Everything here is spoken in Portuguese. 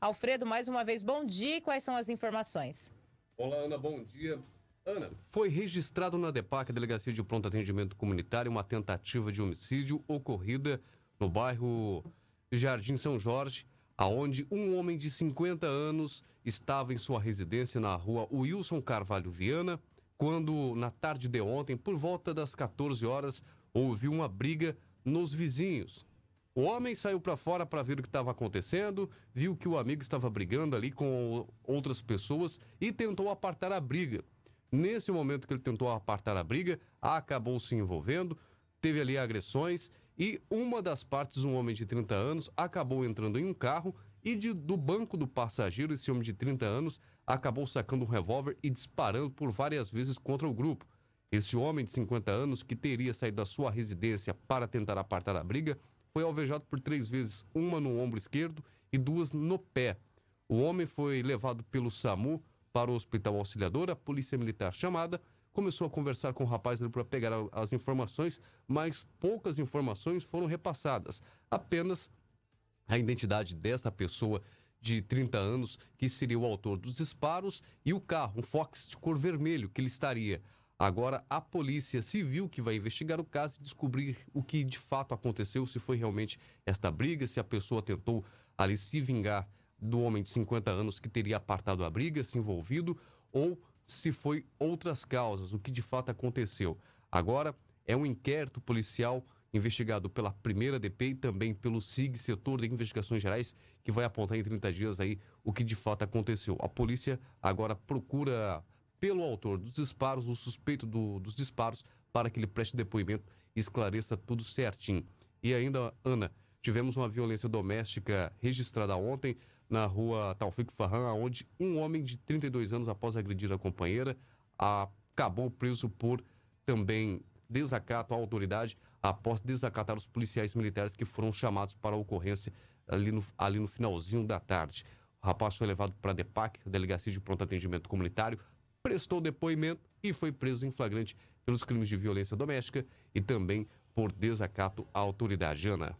Alfredo, mais uma vez, bom dia. Quais são as informações? Olá, Ana, bom dia. Ana. Foi registrado na DEPAC, Delegacia de Pronto Atendimento Comunitário, uma tentativa de homicídio ocorrida no bairro Jardim São Jorge, aonde um homem de 50 anos estava em sua residência na rua Wilson Carvalho Viana, quando, na tarde de ontem, por volta das 14 horas, houve uma briga nos vizinhos. O homem saiu para fora para ver o que estava acontecendo, viu que o amigo estava brigando ali com outras pessoas e tentou apartar a briga. Nesse momento que ele tentou apartar a briga, acabou se envolvendo, teve ali agressões e uma das partes, um homem de 30 anos, acabou entrando em um carro e de, do banco do passageiro, esse homem de 30 anos, acabou sacando um revólver e disparando por várias vezes contra o grupo. Esse homem de 50 anos, que teria saído da sua residência para tentar apartar a briga, foi alvejado por três vezes, uma no ombro esquerdo e duas no pé. O homem foi levado pelo SAMU para o hospital auxiliador, a polícia militar chamada começou a conversar com o rapaz para pegar as informações, mas poucas informações foram repassadas. Apenas a identidade dessa pessoa de 30 anos, que seria o autor dos disparos, e o carro, um Fox de cor vermelho, que ele estaria. Agora, a Polícia Civil que vai investigar o caso e descobrir o que de fato aconteceu, se foi realmente esta briga, se a pessoa tentou ali se vingar do homem de 50 anos que teria apartado a briga, se envolvido, ou se foi outras causas, o que de fato aconteceu. Agora, é um inquérito policial investigado pela primeira DP e também pelo SIG, Setor de Investigações Gerais, que vai apontar em 30 dias aí o que de fato aconteceu. A polícia agora procura pelo autor dos disparos, o suspeito do, dos disparos, para que ele preste depoimento e esclareça tudo certinho. E ainda, Ana, tivemos uma violência doméstica registrada ontem na rua Talfik Farran, onde um homem de 32 anos, após agredir a companheira, acabou preso por também desacato à autoridade, após desacatar os policiais militares que foram chamados para a ocorrência ali no, ali no finalzinho da tarde. O rapaz foi levado para a DEPAC, Delegacia de Pronto Atendimento Comunitário, prestou depoimento e foi preso em flagrante pelos crimes de violência doméstica e também por desacato à autoridade. Ana.